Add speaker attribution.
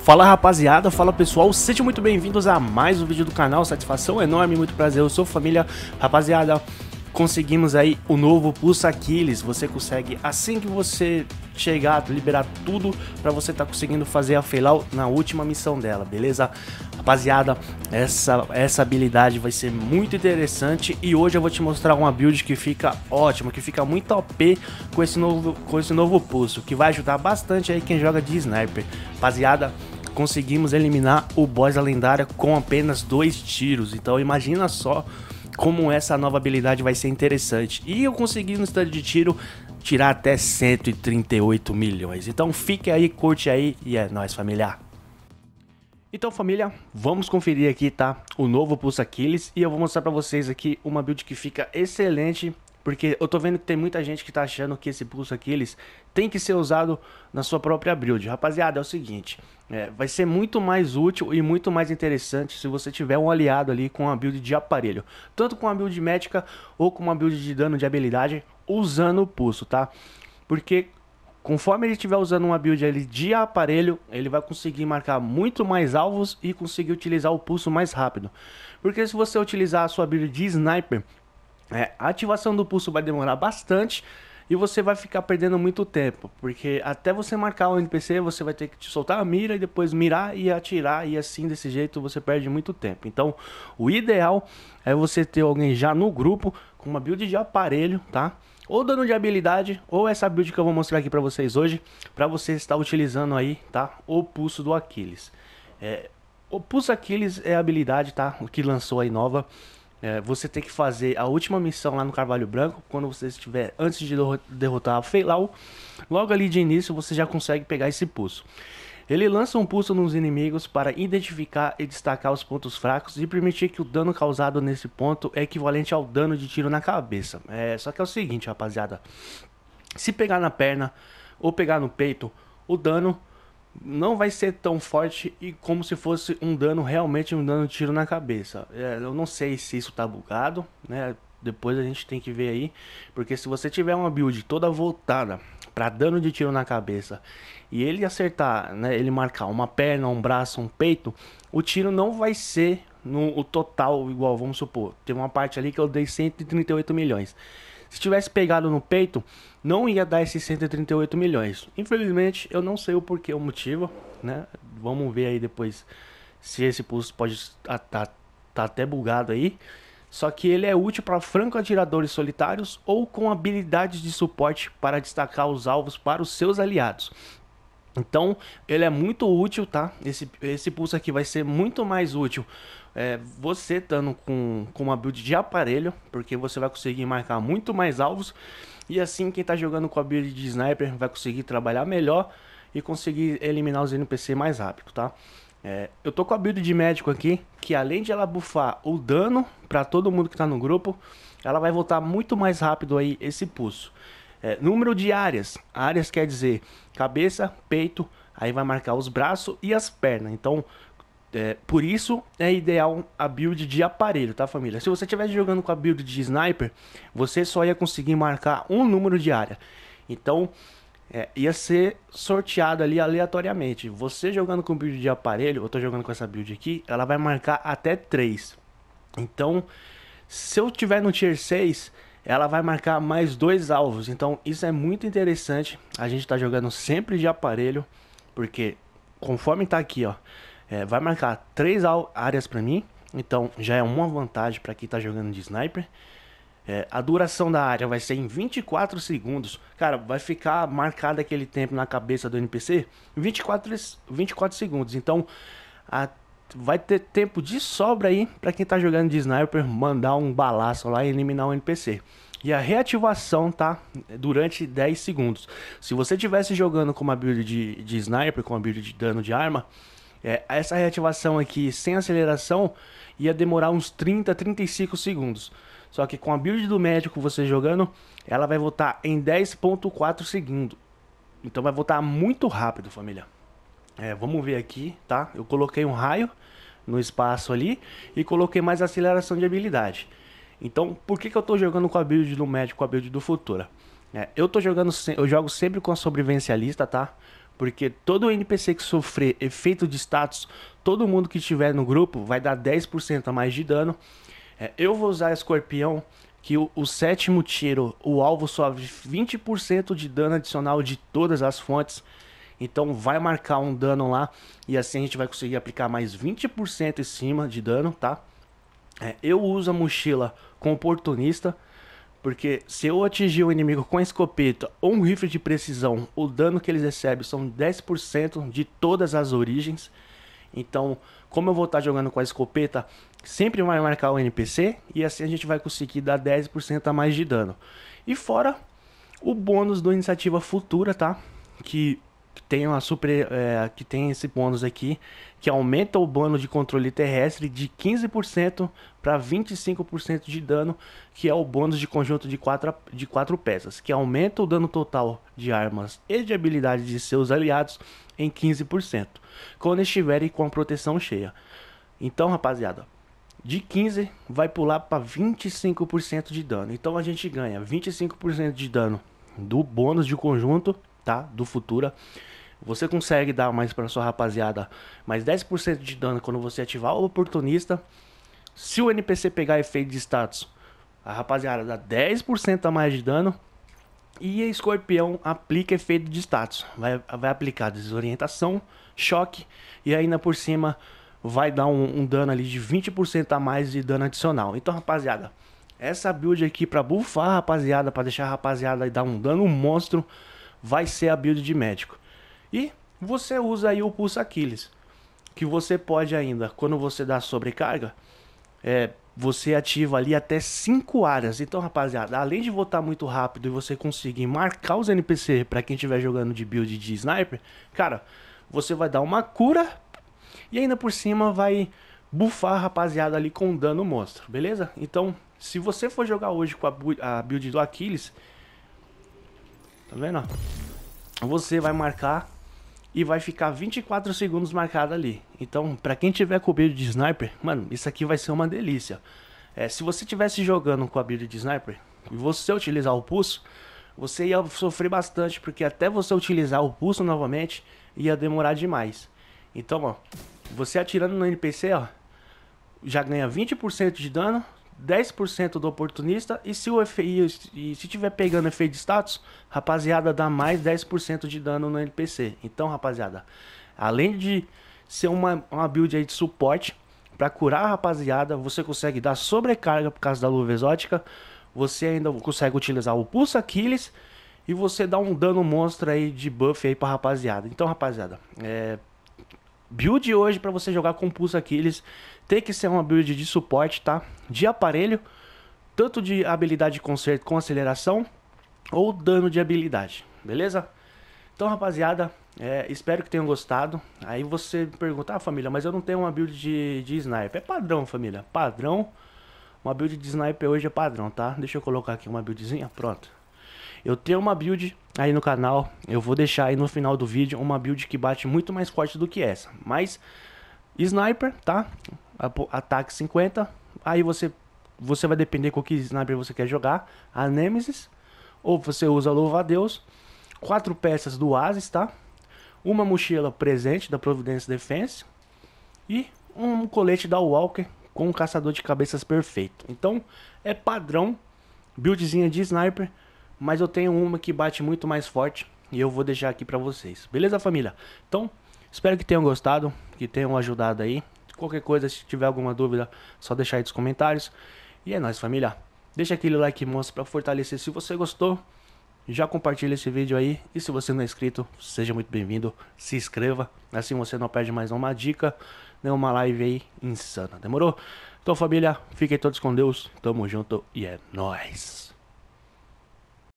Speaker 1: Fala rapaziada, fala pessoal, sejam muito bem-vindos a mais um vídeo do canal, satisfação enorme, muito prazer, eu sou família, rapaziada conseguimos aí o novo Pulsa Aquiles. Você consegue, assim que você chegar, liberar tudo para você estar tá conseguindo fazer a Feilau na última missão dela, beleza? Rapaziada, essa, essa habilidade vai ser muito interessante e hoje eu vou te mostrar uma build que fica ótima, que fica muito OP com esse novo, com esse novo pulso, que vai ajudar bastante aí quem joga de sniper. Rapaziada, conseguimos eliminar o boss da lendária com apenas dois tiros, então imagina só como essa nova habilidade vai ser interessante. E eu consegui no estádio de tiro tirar até 138 milhões. Então fique aí, curte aí e é nóis, familiar. Então, família, vamos conferir aqui, tá? O novo Pulso Aquiles e eu vou mostrar para vocês aqui uma build que fica excelente porque eu tô vendo que tem muita gente que tá achando que esse pulso Aquiles tem que ser usado na sua própria build. Rapaziada, é o seguinte, é, vai ser muito mais útil e muito mais interessante se você tiver um aliado ali com a build de aparelho. Tanto com a build médica ou com uma build de dano de habilidade usando o pulso, tá? Porque Conforme ele estiver usando uma build ali de aparelho, ele vai conseguir marcar muito mais alvos e conseguir utilizar o pulso mais rápido. Porque se você utilizar a sua build de sniper, é, a ativação do pulso vai demorar bastante e você vai ficar perdendo muito tempo, porque até você marcar o NPC, você vai ter que te soltar a mira e depois mirar e atirar, e assim desse jeito você perde muito tempo. Então, o ideal é você ter alguém já no grupo com uma build de aparelho, tá? Ou dano de habilidade, ou essa build que eu vou mostrar aqui para vocês hoje, para você estar utilizando aí, tá? O pulso do Aquiles. É, o pulso Aquiles é a habilidade, tá? O que lançou aí nova é, você tem que fazer a última missão lá no Carvalho Branco, quando você estiver antes de derrotar a Feilau, logo ali de início você já consegue pegar esse pulso. Ele lança um pulso nos inimigos para identificar e destacar os pontos fracos e permitir que o dano causado nesse ponto é equivalente ao dano de tiro na cabeça. É, só que é o seguinte, rapaziada: se pegar na perna ou pegar no peito, o dano não vai ser tão forte e como se fosse um dano realmente um dano tiro na cabeça. É, eu não sei se isso tá bugado, né? Depois a gente tem que ver aí, porque se você tiver uma build toda voltada para dano de tiro na cabeça e ele acertar, né, ele marcar uma perna, um braço, um peito, o tiro não vai ser no o total igual, vamos supor, teve uma parte ali que eu dei 138 milhões. Se tivesse pegado no peito, não ia dar esses 138 milhões. Infelizmente, eu não sei o porquê, o motivo, né? Vamos ver aí depois se esse pulso pode estar tá, tá, tá até bugado aí. Só que ele é útil para franco-atiradores solitários ou com habilidades de suporte para destacar os alvos para os seus aliados. Então, ele é muito útil, tá? Esse, esse pulso aqui vai ser muito mais útil é, você estando com, com uma build de aparelho, porque você vai conseguir marcar muito mais alvos. E assim, quem está jogando com a build de sniper vai conseguir trabalhar melhor e conseguir eliminar os NPC mais rápido, tá? É, eu tô com a build de médico aqui, que além de ela bufar o dano para todo mundo que está no grupo, ela vai voltar muito mais rápido aí esse pulso. É, número de áreas. Áreas quer dizer cabeça, peito, aí vai marcar os braços e as pernas. Então, é, por isso é ideal a build de aparelho, tá família? Se você estivesse jogando com a build de sniper, você só ia conseguir marcar um número de área. Então, é, ia ser sorteado ali aleatoriamente. Você jogando com build de aparelho, eu tô jogando com essa build aqui, ela vai marcar até 3. Então, se eu tiver no tier 6, ela vai marcar mais dois alvos. Então isso é muito interessante. A gente está jogando sempre de aparelho, porque conforme está aqui, ó, é, vai marcar três áreas para mim. Então já é uma vantagem para quem está jogando de sniper. É, a duração da área vai ser em 24 segundos. Cara, vai ficar marcado aquele tempo na cabeça do NPC 24, 24 segundos. Então, até vai ter tempo de sobra aí para quem tá jogando de sniper mandar um balaço lá e eliminar um NPC. E a reativação tá durante 10 segundos. Se você tivesse jogando com uma build de, de sniper, com uma build de dano de arma, é, essa reativação aqui sem aceleração ia demorar uns 30, 35 segundos. Só que com a build do médico você jogando, ela vai voltar em 10.4 segundos. Então vai voltar muito rápido, família. É, vamos ver aqui, tá? Eu coloquei um raio no espaço ali e coloquei mais aceleração de habilidade. Então, por que, que eu estou jogando com a build do médico, com a build do Futura? É, eu tô jogando, eu jogo sempre com a sobrevivencialista, tá? Porque todo NPC que sofrer efeito de status, todo mundo que estiver no grupo vai dar 10% a mais de dano. É, eu vou usar escorpião, que o, o sétimo tiro, o alvo sofre 20% de dano adicional de todas as fontes. Então vai marcar um dano lá e assim a gente vai conseguir aplicar mais 20% em cima de dano, tá? É, eu uso a mochila com oportunista, porque se eu atingir o inimigo com escopeta ou um rifle de precisão, o dano que eles recebem são 10% de todas as origens. Então, como eu vou estar jogando com a escopeta, sempre vai marcar o NPC e assim a gente vai conseguir dar 10% a mais de dano. E fora o bônus do iniciativa futura, tá? Que que tem uma super é, que tem esse bônus aqui que aumenta o bônus de controle terrestre de 15% para 25% de dano, que é o bônus de conjunto de quatro, de quatro peças, que aumenta o dano total de armas e de habilidades de seus aliados em 15%, quando estiverem com a proteção cheia. Então, rapaziada, de 15 vai pular para 25% de dano. Então a gente ganha 25% de dano do bônus de conjunto tá? Do Futura. Você consegue dar mais para sua rapaziada, mais 10% de dano quando você ativar o oportunista. Se o NPC pegar efeito de status, a rapaziada dá 10% a mais de dano. E a escorpião aplica efeito de status. Vai, vai aplicar desorientação, choque e ainda por cima vai dar um, um dano ali de 20% a mais de dano adicional. Então, rapaziada, essa build aqui para bufar a rapaziada, para deixar a rapaziada dar um dano monstro vai ser a build de médico. E você usa aí o pulso Aquiles, que você pode ainda, quando você dá sobrecarga, é, você ativa ali até 5 áreas. Então, rapaziada, além de voltar muito rápido e você conseguir marcar os NPC para quem estiver jogando de build de sniper, cara, você vai dar uma cura e ainda por cima vai bufar a rapaziada ali com dano monstro, beleza? Então, se você for jogar hoje com a build do Aquiles, Tá vendo? Você vai marcar e vai ficar 24 segundos marcado ali. Então, para quem tiver com o build de sniper, mano, isso aqui vai ser uma delícia. É, se você tivesse jogando com a build de sniper e você utilizar o pulso, você ia sofrer bastante, porque até você utilizar o pulso novamente, ia demorar demais. Então, ó, você atirando no NPC, ó, já ganha 20% de dano 10% do oportunista e se, o efe, e, se tiver pegando efeito de status, rapaziada, dá mais 10% de dano no NPC. Então, rapaziada, além de ser uma, uma build aí de suporte para curar a rapaziada, você consegue dar sobrecarga por causa da luva exótica, você ainda consegue utilizar o pulso Aquiles e você dá um dano monstro aí de buff aí para rapaziada. Então, rapaziada, é... build hoje para você jogar com pulso Aquiles tem que ser uma build de suporte, tá? De aparelho, tanto de habilidade de conserto com aceleração ou dano de habilidade, beleza? Então, rapaziada, é, espero que tenham gostado. Aí você me pergunta, ah, família, mas eu não tenho uma build de, de sniper. É padrão, família, padrão. Uma build de sniper hoje é padrão, tá? Deixa eu colocar aqui uma buildzinha, pronto. Eu tenho uma build aí no canal, eu vou deixar aí no final do vídeo uma build que bate muito mais forte do que essa. Mas, sniper, tá? ataque 50. Aí você, você vai depender com que sniper você quer jogar, a Nemesis. Ou você usa Louva a Deus. Quatro peças do Oasis, tá? Uma mochila presente da Providence Defense. E um colete da Walker com um caçador de cabeças perfeito. Então, é padrão, buildzinha de sniper, mas eu tenho uma que bate muito mais forte e eu vou deixar aqui para vocês. Beleza, família? Então, espero que tenham gostado, que tenham ajudado aí. Qualquer coisa, se tiver alguma dúvida, só deixar aí nos comentários. E é nóis, família. Deixa aquele like monstro para fortalecer. Se você gostou, já compartilha esse vídeo aí. E se você não é inscrito, seja muito bem-vindo. Se inscreva, assim você não perde mais uma dica, nem uma live aí insana. Demorou? Então, família, fiquem todos com Deus. Tamo junto e é nóis.